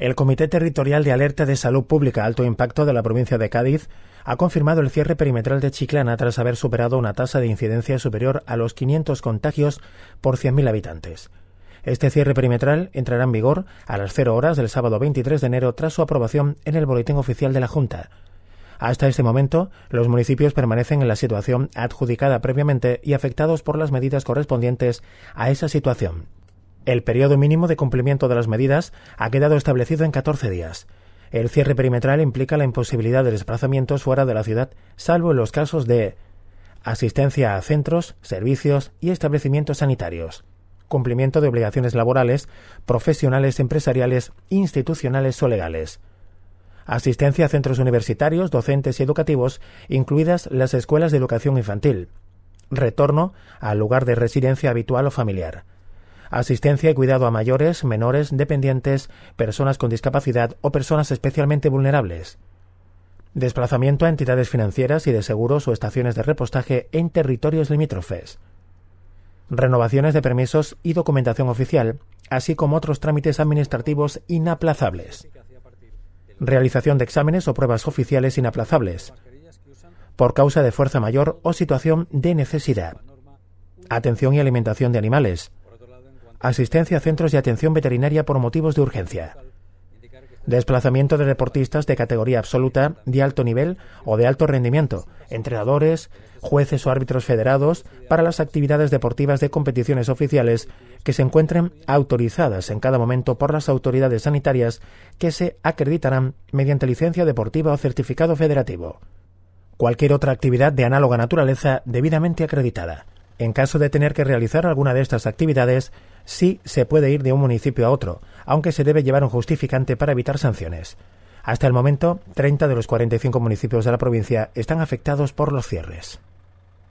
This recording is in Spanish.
El Comité Territorial de Alerta de Salud Pública Alto Impacto de la provincia de Cádiz ha confirmado el cierre perimetral de Chiclana tras haber superado una tasa de incidencia superior a los 500 contagios por 100.000 habitantes. Este cierre perimetral entrará en vigor a las 0 horas del sábado 23 de enero tras su aprobación en el Boletín Oficial de la Junta. Hasta este momento, los municipios permanecen en la situación adjudicada previamente y afectados por las medidas correspondientes a esa situación. El periodo mínimo de cumplimiento de las medidas ha quedado establecido en 14 días. El cierre perimetral implica la imposibilidad de desplazamientos fuera de la ciudad, salvo en los casos de asistencia a centros, servicios y establecimientos sanitarios, cumplimiento de obligaciones laborales, profesionales, empresariales, institucionales o legales, asistencia a centros universitarios, docentes y educativos, incluidas las escuelas de educación infantil, retorno al lugar de residencia habitual o familiar, asistencia y cuidado a mayores, menores, dependientes, personas con discapacidad o personas especialmente vulnerables, desplazamiento a entidades financieras y de seguros o estaciones de repostaje en territorios limítrofes, renovaciones de permisos y documentación oficial, así como otros trámites administrativos inaplazables, realización de exámenes o pruebas oficiales inaplazables, por causa de fuerza mayor o situación de necesidad, atención y alimentación de animales, asistencia a centros de atención veterinaria por motivos de urgencia, desplazamiento de deportistas de categoría absoluta, de alto nivel o de alto rendimiento, entrenadores, jueces o árbitros federados para las actividades deportivas de competiciones oficiales que se encuentren autorizadas en cada momento por las autoridades sanitarias que se acreditarán mediante licencia deportiva o certificado federativo. Cualquier otra actividad de análoga naturaleza debidamente acreditada. En caso de tener que realizar alguna de estas actividades, sí se puede ir de un municipio a otro, aunque se debe llevar un justificante para evitar sanciones. Hasta el momento, 30 de los 45 municipios de la provincia están afectados por los cierres.